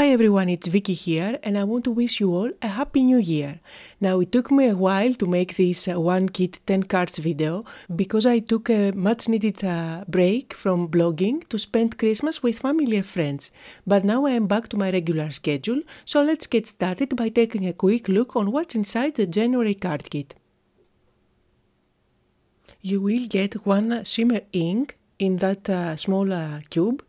Hi everyone, it's Vicky here, and I want to wish you all a happy new year. Now, it took me a while to make this uh, one kit 10 cards video because I took a much needed uh, break from blogging to spend Christmas with family and friends. But now I am back to my regular schedule, so let's get started by taking a quick look on what's inside the January card kit. You will get one shimmer ink in that uh, small uh, cube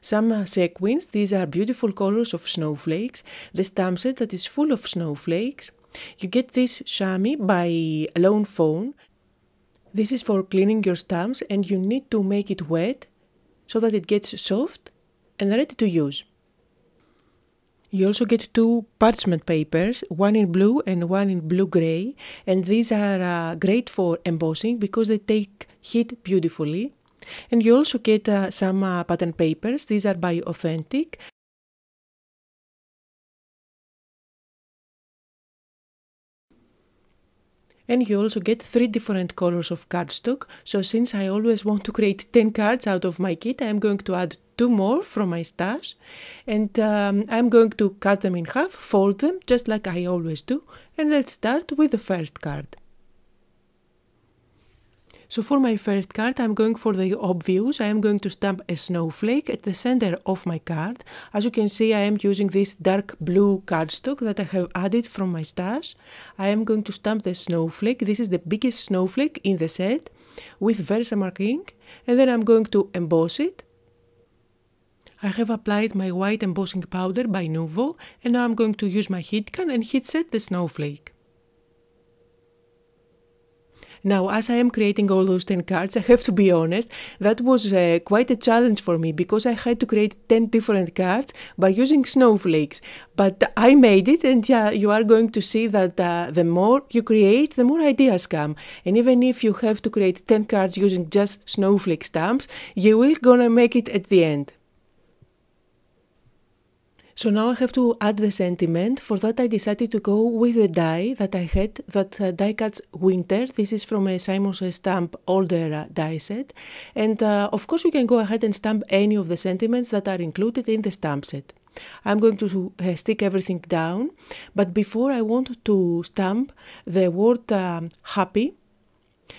some sequins, these are beautiful colors of snowflakes, the stamp set that is full of snowflakes. You get this chamois by Lone Phone. This is for cleaning your stamps and you need to make it wet so that it gets soft and ready to use. You also get two parchment papers, one in blue and one in blue-gray, and these are uh, great for embossing because they take heat beautifully. And you also get uh, some uh, patent papers. These are by Authentic. and you also get three different colors of cardstock. So since I always want to create 10 cards out of my kit, I'm going to add two more from my stash and um, I'm going to cut them in half, fold them just like I always do. And let's start with the first card. So for my first card, I'm going for the obvious. I am going to stamp a snowflake at the center of my card. As you can see, I am using this dark blue cardstock that I have added from my stash. I am going to stamp the snowflake. This is the biggest snowflake in the set with Versamark ink. And then I'm going to emboss it. I have applied my white embossing powder by Nuvo and now I'm going to use my heat gun and heat set the snowflake. Now, as I am creating all those 10 cards, I have to be honest, that was uh, quite a challenge for me because I had to create 10 different cards by using snowflakes. But I made it, and yeah, you are going to see that uh, the more you create, the more ideas come. And even if you have to create 10 cards using just snowflake stamps, you will gonna make it at the end. So now I have to add the sentiment. For that I decided to go with the die that I had, that uh, die cuts winter. This is from a Simon's Stamp older uh, die set. And uh, of course you can go ahead and stamp any of the sentiments that are included in the stamp set. I'm going to uh, stick everything down, but before I want to stamp the word um, happy,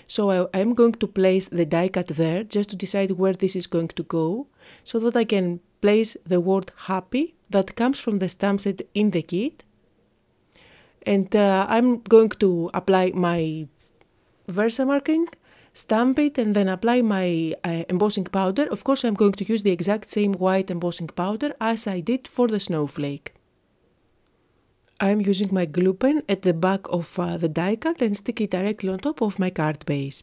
so I am going to place the die cut there just to decide where this is going to go so that I can place the word happy that comes from the stamp set in the kit. And uh, I'm going to apply my Versa marking, stamp it and then apply my uh, embossing powder. Of course, I'm going to use the exact same white embossing powder as I did for the snowflake. I'm using my glue pen at the back of uh, the die cut and stick it directly on top of my card base.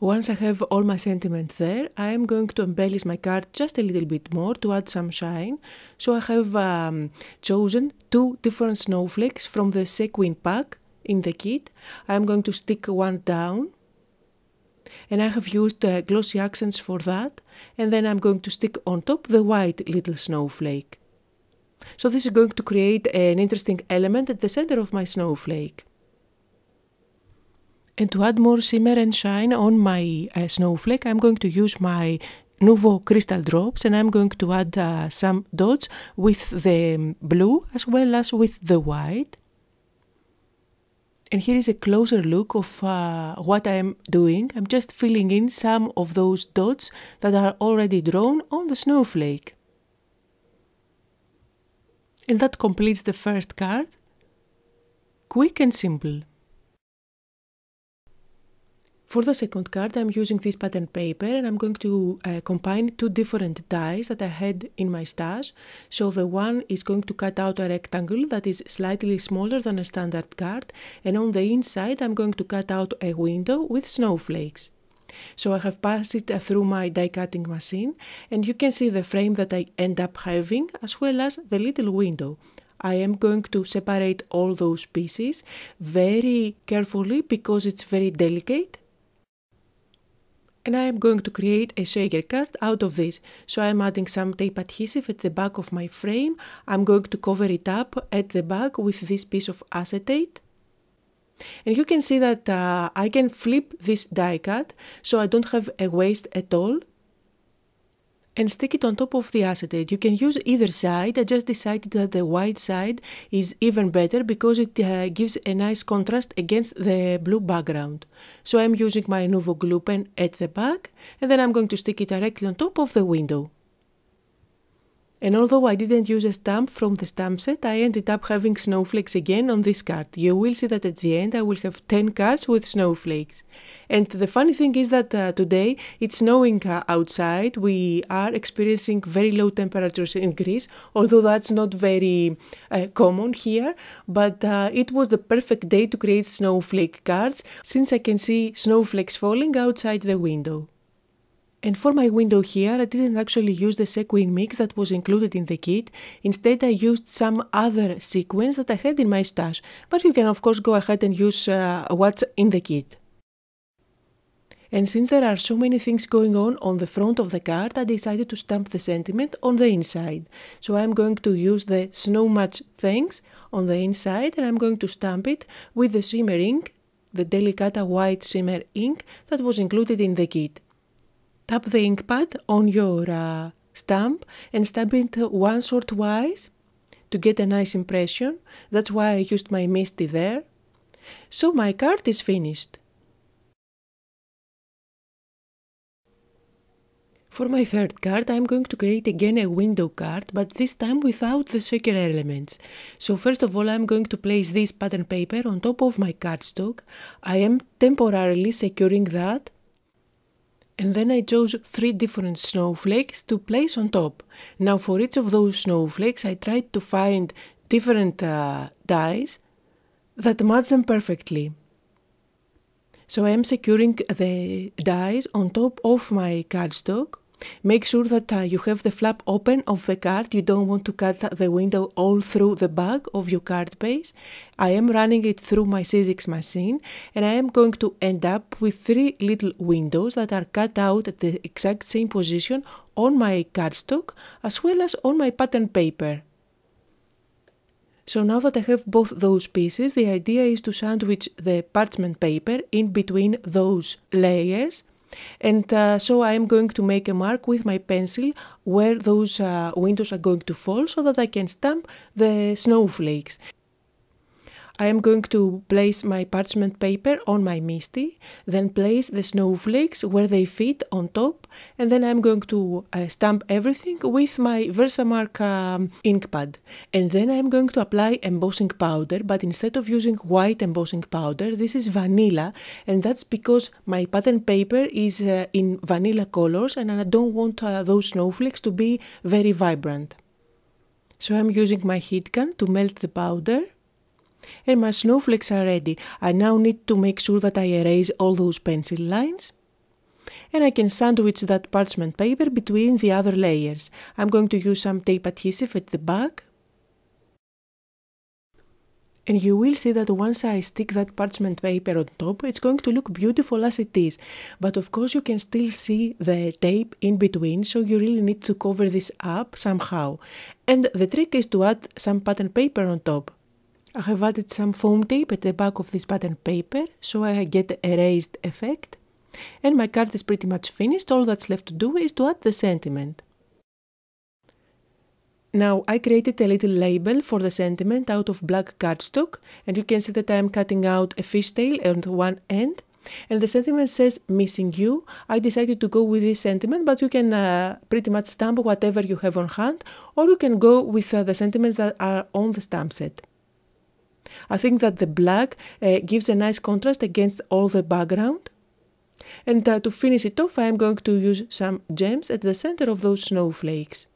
Once I have all my sentiments there, I am going to embellish my card just a little bit more to add some shine. So I have um, chosen two different snowflakes from the sequin pack in the kit. I am going to stick one down and I have used uh, glossy accents for that and then I'm going to stick on top the white little snowflake. So this is going to create an interesting element at the center of my snowflake. And to add more shimmer and shine on my uh, snowflake, I'm going to use my Nouveau crystal drops and I'm going to add uh, some dots with the blue as well as with the white. And here is a closer look of uh, what I'm doing. I'm just filling in some of those dots that are already drawn on the snowflake. And that completes the first card. Quick and simple. For the second card, I'm using this pattern paper and I'm going to uh, combine two different dies that I had in my stash. So the one is going to cut out a rectangle that is slightly smaller than a standard card and on the inside I'm going to cut out a window with snowflakes. So I have passed it uh, through my die cutting machine and you can see the frame that I end up having as well as the little window. I am going to separate all those pieces very carefully because it's very delicate and I am going to create a shaker card out of this. So I'm adding some tape adhesive at the back of my frame. I'm going to cover it up at the back with this piece of acetate. And you can see that uh, I can flip this die cut, so I don't have a waste at all and stick it on top of the acetate. You can use either side. I just decided that the white side is even better because it uh, gives a nice contrast against the blue background. So I'm using my Nuvo glue pen at the back and then I'm going to stick it directly on top of the window. And although I didn't use a stamp from the stamp set, I ended up having snowflakes again on this card. You will see that at the end I will have 10 cards with snowflakes. And the funny thing is that uh, today it's snowing uh, outside. We are experiencing very low temperatures in Greece, although that's not very uh, common here. But uh, it was the perfect day to create snowflake cards since I can see snowflakes falling outside the window. And for my window here, I didn't actually use the sequin mix that was included in the kit. Instead, I used some other sequins that I had in my stash, but you can of course go ahead and use uh, what's in the kit. And since there are so many things going on on the front of the card, I decided to stamp the sentiment on the inside. So I'm going to use the Snow Match Thanks on the inside and I'm going to stamp it with the shimmer ink, the Delicata White Shimmer ink that was included in the kit tap the ink pad on your uh, stamp and stamp it once or twice to get a nice impression. That's why I used my Misty there. So my card is finished. For my third card, I'm going to create again a window card, but this time without the circular elements. So first of all, I'm going to place this pattern paper on top of my cardstock. I am temporarily securing that and then I chose three different snowflakes to place on top. Now for each of those snowflakes I tried to find different uh, dies that match them perfectly. So I am securing the dies on top of my cardstock Make sure that uh, you have the flap open of the card. You don't want to cut the window all through the back of your card base. I am running it through my Sizzix machine and I am going to end up with three little windows that are cut out at the exact same position on my cardstock as well as on my pattern paper. So now that I have both those pieces, the idea is to sandwich the parchment paper in between those layers and uh, so I am going to make a mark with my pencil where those uh, windows are going to fall so that I can stamp the snowflakes. I am going to place my parchment paper on my misty, then place the snowflakes where they fit on top, and then I'm going to uh, stamp everything with my Versamark um, ink pad. And then I'm going to apply embossing powder, but instead of using white embossing powder, this is vanilla, and that's because my pattern paper is uh, in vanilla colors and I don't want uh, those snowflakes to be very vibrant. So I'm using my heat gun to melt the powder and my snowflakes are ready. I now need to make sure that I erase all those pencil lines. And I can sandwich that parchment paper between the other layers. I'm going to use some tape adhesive at the back. And you will see that once I stick that parchment paper on top, it's going to look beautiful as it is. But of course you can still see the tape in between, so you really need to cover this up somehow. And the trick is to add some pattern paper on top. I have added some foam tape at the back of this pattern paper so I get a raised effect. And my card is pretty much finished, all that's left to do is to add the sentiment. Now I created a little label for the sentiment out of black cardstock and you can see that I am cutting out a fishtail on one end and the sentiment says missing you. I decided to go with this sentiment, but you can uh, pretty much stamp whatever you have on hand, or you can go with uh, the sentiments that are on the stamp set. I think that the black uh, gives a nice contrast against all the background. And uh, to finish it off, I am going to use some gems at the center of those snowflakes.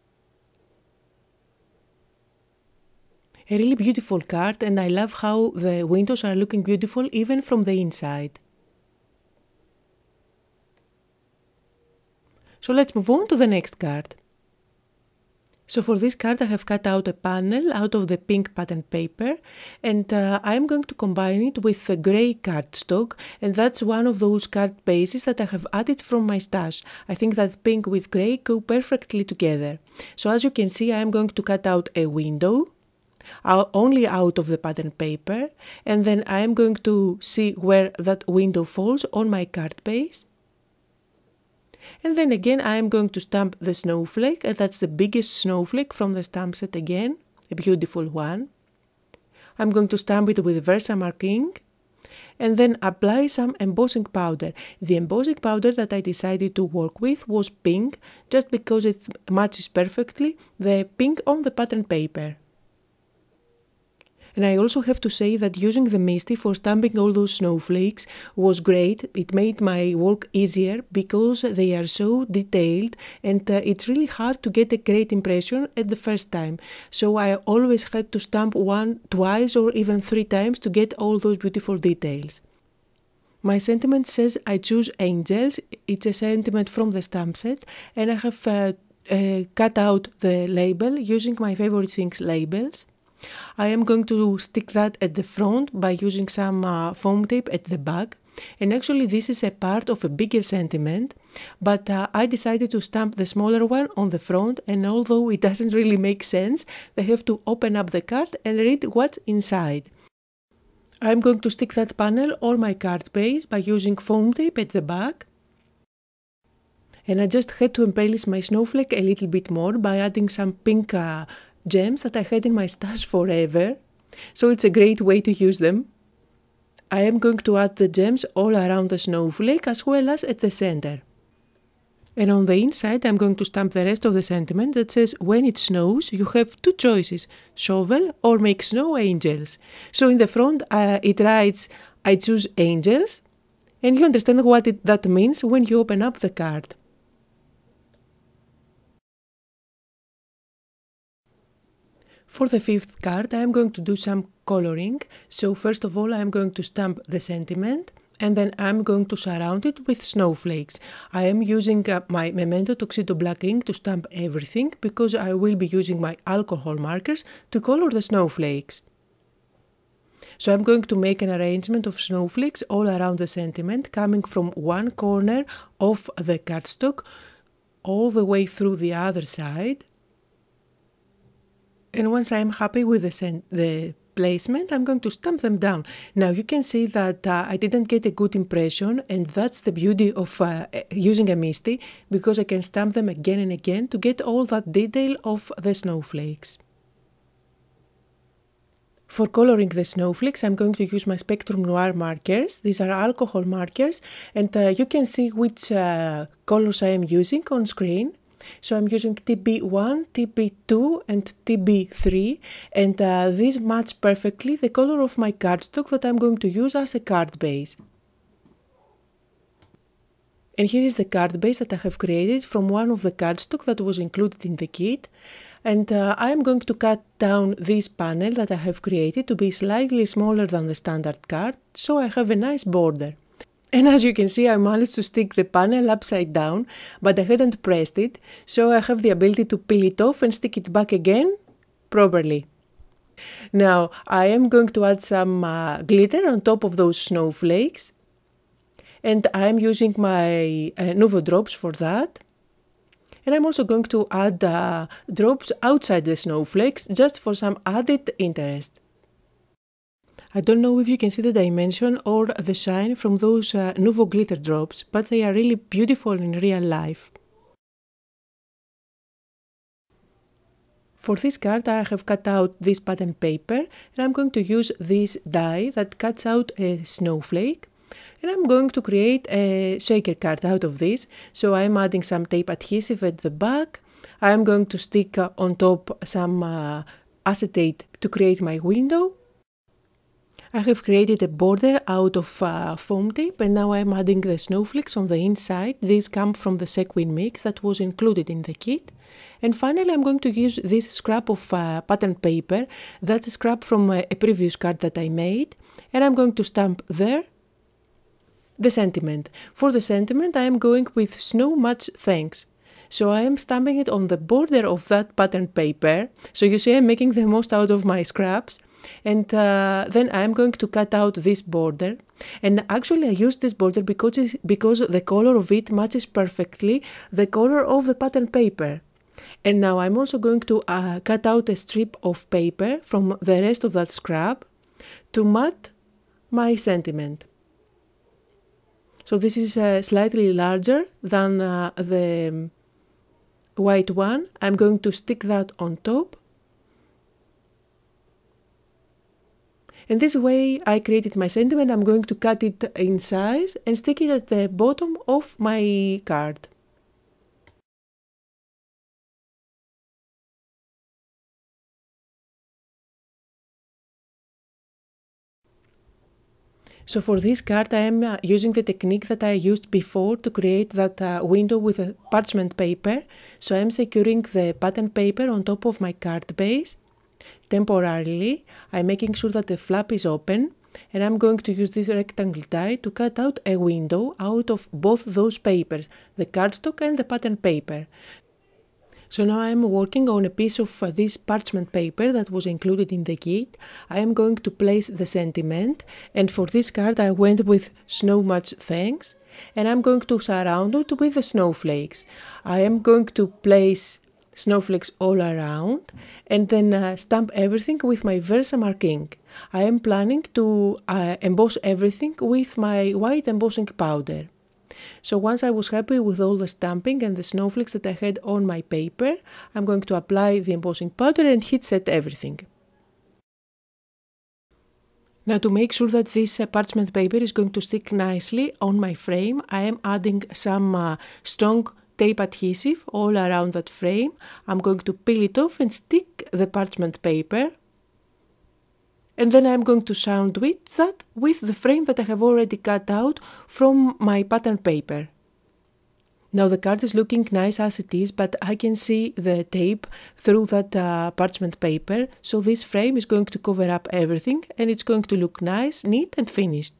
A really beautiful card and I love how the windows are looking beautiful even from the inside. So let's move on to the next card. So for this card I have cut out a panel out of the pink pattern paper and uh, I'm going to combine it with the grey cardstock and that's one of those card bases that I have added from my stash. I think that pink with grey go perfectly together. So as you can see I'm going to cut out a window only out of the pattern paper and then I am going to see where that window falls on my card base and then again, I am going to stamp the snowflake, and that's the biggest snowflake from the stamp set again, a beautiful one. I'm going to stamp it with Versamark ink, and then apply some embossing powder. The embossing powder that I decided to work with was pink, just because it matches perfectly the pink on the pattern paper. And I also have to say that using the Misty for stamping all those snowflakes was great. It made my work easier because they are so detailed and uh, it's really hard to get a great impression at the first time. So I always had to stamp one, twice, or even three times to get all those beautiful details. My sentiment says I choose angels. It's a sentiment from the stamp set, and I have uh, uh, cut out the label using my favorite things labels. I am going to stick that at the front by using some uh, foam tape at the back. And actually this is a part of a bigger sentiment, but uh, I decided to stamp the smaller one on the front and although it doesn't really make sense, they have to open up the card and read what's inside. I'm going to stick that panel on my card base by using foam tape at the back. And I just had to embellish my snowflake a little bit more by adding some pink uh, gems that I had in my stash forever, so it's a great way to use them. I am going to add the gems all around the snowflake as well as at the center. And on the inside I'm going to stamp the rest of the sentiment that says when it snows you have two choices, shovel or make snow angels. So in the front uh, it writes I choose angels and you understand what it, that means when you open up the card. For the fifth card, I am going to do some coloring. So first of all, I am going to stamp the sentiment and then I'm going to surround it with snowflakes. I am using uh, my Memento Tuxedo Black ink to stamp everything because I will be using my alcohol markers to color the snowflakes. So I'm going to make an arrangement of snowflakes all around the sentiment coming from one corner of the cardstock all the way through the other side and once I'm happy with the, the placement, I'm going to stamp them down. Now you can see that uh, I didn't get a good impression and that's the beauty of uh, using a Misty because I can stamp them again and again to get all that detail of the snowflakes. For coloring the snowflakes, I'm going to use my Spectrum Noir markers. These are alcohol markers and uh, you can see which uh, colors I am using on screen. So I'm using TB1, TB2 and TB3 and uh, these match perfectly the color of my cardstock that I'm going to use as a card base. And here is the card base that I have created from one of the cardstock that was included in the kit. And uh, I'm going to cut down this panel that I have created to be slightly smaller than the standard card, so I have a nice border. And as you can see, I managed to stick the panel upside down, but I hadn't pressed it, so I have the ability to peel it off and stick it back again properly. Now, I am going to add some uh, glitter on top of those snowflakes, and I am using my uh, drops for that. And I'm also going to add uh, drops outside the snowflakes just for some added interest. I don't know if you can see the dimension or the shine from those uh, glitter drops, but they are really beautiful in real life. For this card I have cut out this pattern paper and I'm going to use this die that cuts out a snowflake and I'm going to create a shaker card out of this. So I'm adding some tape adhesive at the back. I'm going to stick uh, on top some uh, acetate to create my window I have created a border out of uh, foam tape and now I'm adding the snowflakes on the inside. These come from the sequin mix that was included in the kit. And finally I'm going to use this scrap of uh, pattern paper. That's a scrap from uh, a previous card that I made. And I'm going to stamp there the sentiment. For the sentiment I am going with snow much thanks. So I am stamping it on the border of that pattern paper. So you see I'm making the most out of my scraps and uh, then I'm going to cut out this border and actually I use this border because, because the color of it matches perfectly the color of the pattern paper and now I'm also going to uh, cut out a strip of paper from the rest of that scrap to mat my sentiment. So this is uh, slightly larger than uh, the um, white one. I'm going to stick that on top And this way I created my sentiment. I'm going to cut it in size and stick it at the bottom of my card. So for this card I am uh, using the technique that I used before to create that uh, window with a parchment paper. So I am securing the pattern paper on top of my card base Temporarily, I'm making sure that the flap is open and I'm going to use this rectangle die to cut out a window out of both those papers, the cardstock and the pattern paper. So now I'm working on a piece of uh, this parchment paper that was included in the kit. I am going to place the sentiment and for this card I went with Snow Much Thanks and I'm going to surround it with the snowflakes. I am going to place snowflakes all around and then uh, stamp everything with my Versa marking. I am planning to uh, emboss everything with my white embossing powder. So once I was happy with all the stamping and the snowflakes that I had on my paper, I'm going to apply the embossing powder and heat set everything. Now to make sure that this uh, parchment paper is going to stick nicely on my frame, I am adding some uh, strong tape adhesive all around that frame. I'm going to peel it off and stick the parchment paper. And then I'm going to sandwich that with the frame that I have already cut out from my pattern paper. Now the card is looking nice as it is, but I can see the tape through that uh, parchment paper, so this frame is going to cover up everything and it's going to look nice, neat and finished.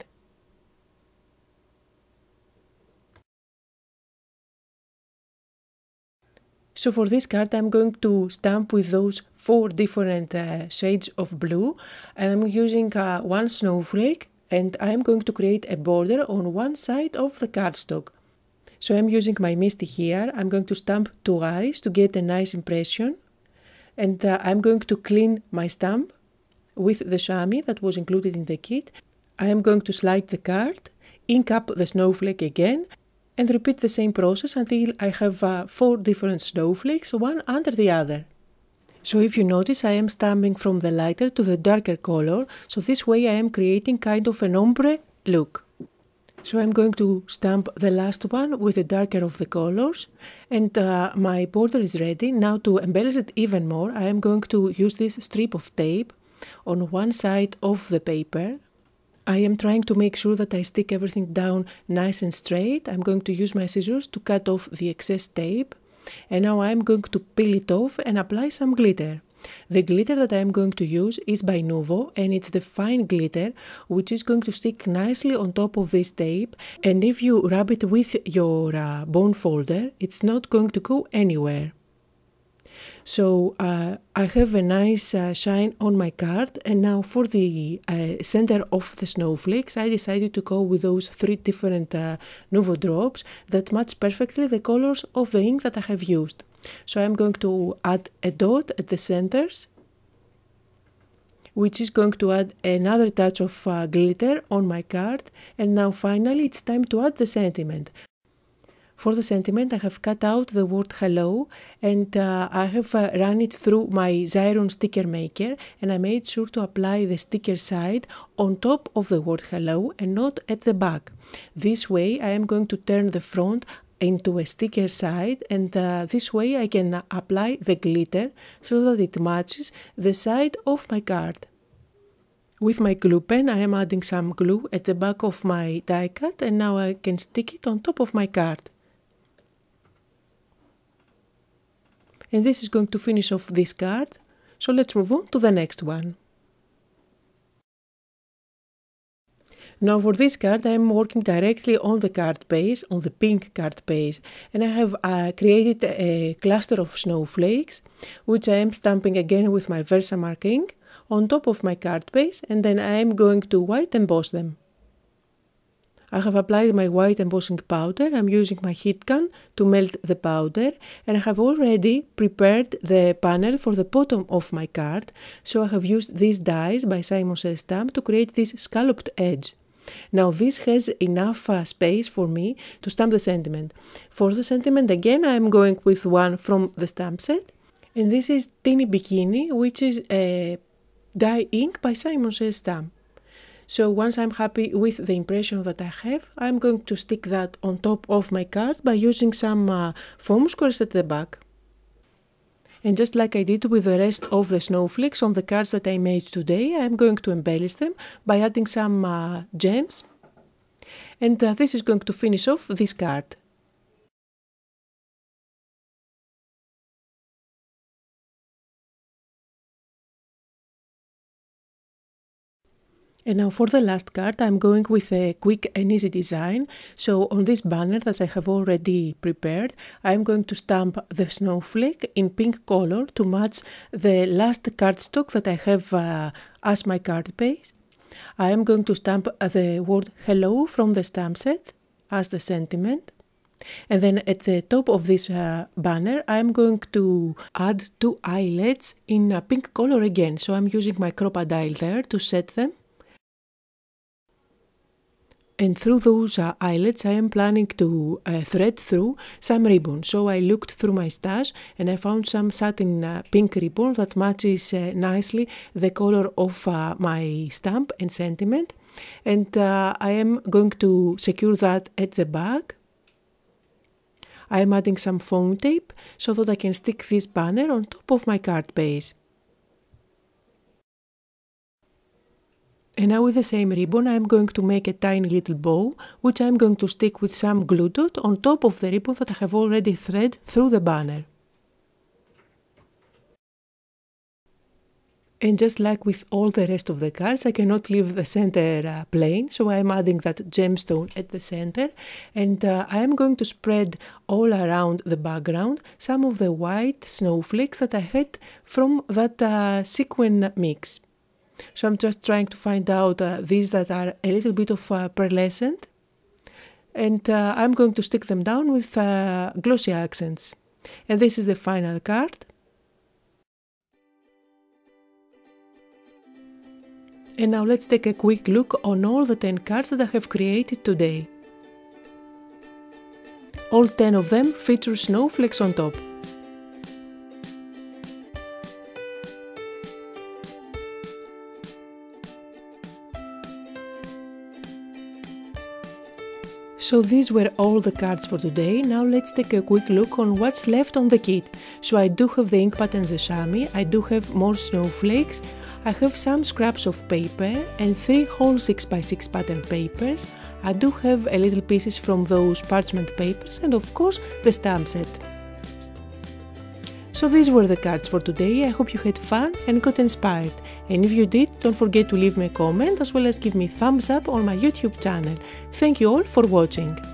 So for this card, I'm going to stamp with those four different uh, shades of blue and I'm using uh, one snowflake and I'm going to create a border on one side of the cardstock. So I'm using my Misty here. I'm going to stamp two eyes to get a nice impression. And uh, I'm going to clean my stamp with the chamois that was included in the kit. I am going to slide the card, ink up the snowflake again and repeat the same process until I have uh, four different snowflakes, one under the other. So if you notice, I am stamping from the lighter to the darker color, so this way I am creating kind of an ombre look. So I'm going to stamp the last one with the darker of the colors and uh, my border is ready. Now to embellish it even more, I am going to use this strip of tape on one side of the paper I am trying to make sure that I stick everything down nice and straight. I'm going to use my scissors to cut off the excess tape. And now I'm going to peel it off and apply some glitter. The glitter that I'm going to use is by Nuvo and it's the fine glitter which is going to stick nicely on top of this tape and if you rub it with your uh, bone folder it's not going to go anywhere. So uh, I have a nice uh, shine on my card and now for the uh, center of the snowflakes I decided to go with those three different uh, Nouveau drops that match perfectly the colors of the ink that I have used. So I'm going to add a dot at the centers which is going to add another touch of uh, glitter on my card and now finally it's time to add the sentiment. For the sentiment, I have cut out the word hello and uh, I have uh, run it through my Xyron sticker maker and I made sure to apply the sticker side on top of the word hello and not at the back. This way I am going to turn the front into a sticker side and uh, this way I can apply the glitter so that it matches the side of my card. With my glue pen I am adding some glue at the back of my die cut and now I can stick it on top of my card. and this is going to finish off this card. So let's move on to the next one. Now for this card, I'm working directly on the card base, on the pink card base, and I have uh, created a cluster of snowflakes, which I am stamping again with my Versa marking on top of my card base, and then I am going to white emboss them. I have applied my white embossing powder. I'm using my heat gun to melt the powder and I have already prepared the panel for the bottom of my card. So I have used these dies by Simon Says Stamp to create this scalloped edge. Now this has enough uh, space for me to stamp the sentiment. For the sentiment again I am going with one from the stamp set and this is Teeny Bikini which is a uh, dye ink by Simon Says Stamp. So once I'm happy with the impression that I have, I'm going to stick that on top of my card by using some uh, foam squares at the back. And just like I did with the rest of the snowflakes on the cards that I made today, I'm going to embellish them by adding some uh, gems. And uh, this is going to finish off this card. And now for the last card, I'm going with a quick and easy design. So on this banner that I have already prepared, I'm going to stamp the snowflake in pink color to match the last cardstock that I have uh, as my card base. I am going to stamp uh, the word hello from the stamp set as the sentiment. And then at the top of this uh, banner, I'm going to add two eyelets in a pink color again. So I'm using my crop dial there to set them and through those uh, eyelets I am planning to uh, thread through some ribbon. So I looked through my stash and I found some satin uh, pink ribbon that matches uh, nicely the color of uh, my stamp and sentiment. And uh, I am going to secure that at the back. I am adding some foam tape so that I can stick this banner on top of my card base. And now with the same ribbon I'm going to make a tiny little bow which I'm going to stick with some glue dot on top of the ribbon that I have already thread through the banner. And just like with all the rest of the cards, I cannot leave the center uh, plain, so I'm adding that gemstone at the center. And uh, I am going to spread all around the background some of the white snowflakes that I had from that uh, sequin mix. So I'm just trying to find out uh, these that are a little bit of uh, pearlescent. And uh, I'm going to stick them down with uh, glossy accents. And this is the final card. And now let's take a quick look on all the 10 cards that I have created today. All 10 of them feature snowflakes on top. So these were all the cards for today. Now let's take a quick look on what's left on the kit. So I do have the ink pad and the chamois, I do have more snowflakes, I have some scraps of paper and three whole 6x6 pattern papers. I do have a little pieces from those parchment papers and of course the stamp set. So these were the cards for today, I hope you had fun and got inspired. And if you did, don't forget to leave me a comment as well as give me thumbs up on my YouTube channel. Thank you all for watching.